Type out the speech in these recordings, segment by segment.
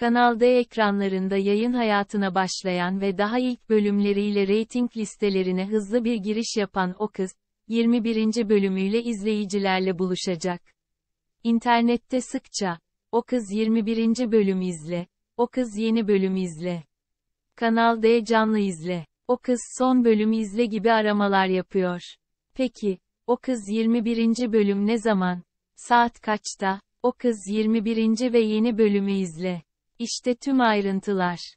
Kanal D ekranlarında yayın hayatına başlayan ve daha ilk bölümleriyle reyting listelerine hızlı bir giriş yapan o kız, 21. bölümüyle izleyicilerle buluşacak. İnternette sıkça, o kız 21. bölümü izle, o kız yeni bölümü izle. Kanal D canlı izle, o kız son bölümü izle gibi aramalar yapıyor. Peki, o kız 21. bölüm ne zaman? Saat kaçta? O kız 21. ve yeni bölümü izle. İşte tüm ayrıntılar.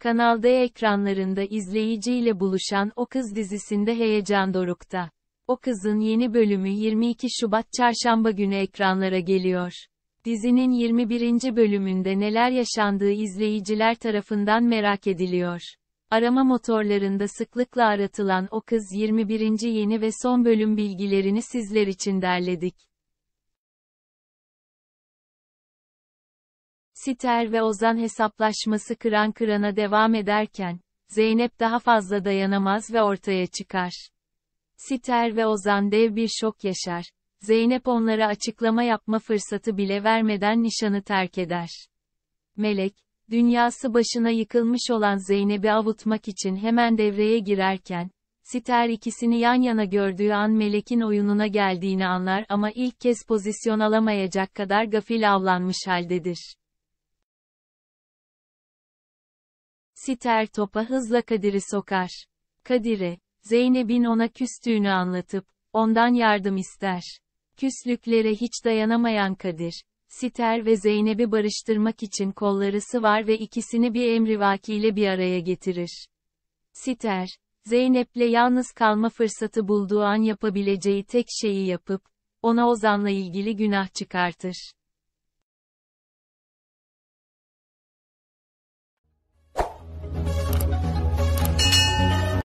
Kanal D ekranlarında izleyiciyle buluşan O Kız dizisinde heyecan dorukta. O Kız'ın yeni bölümü 22 Şubat Çarşamba günü ekranlara geliyor. Dizinin 21. bölümünde neler yaşandığı izleyiciler tarafından merak ediliyor. Arama motorlarında sıklıkla aratılan O Kız 21. yeni ve son bölüm bilgilerini sizler için derledik. Siter ve Ozan hesaplaşması kıran kırana devam ederken, Zeynep daha fazla dayanamaz ve ortaya çıkar. Siter ve Ozan dev bir şok yaşar. Zeynep onlara açıklama yapma fırsatı bile vermeden nişanı terk eder. Melek, dünyası başına yıkılmış olan Zeynep'i avutmak için hemen devreye girerken, Siter ikisini yan yana gördüğü an Melek'in oyununa geldiğini anlar ama ilk kez pozisyon alamayacak kadar gafil avlanmış haldedir. Siter topa hızla Kadir'i sokar. Kadir'e, Zeynep'in ona küstüğünü anlatıp, ondan yardım ister. Küslüklere hiç dayanamayan Kadir, Siter ve Zeynep'i barıştırmak için kolları sıvar ve ikisini bir emrivakiyle bir araya getirir. Siter, Zeynep'le yalnız kalma fırsatı bulduğu an yapabileceği tek şeyi yapıp, ona Ozan'la ilgili günah çıkartır.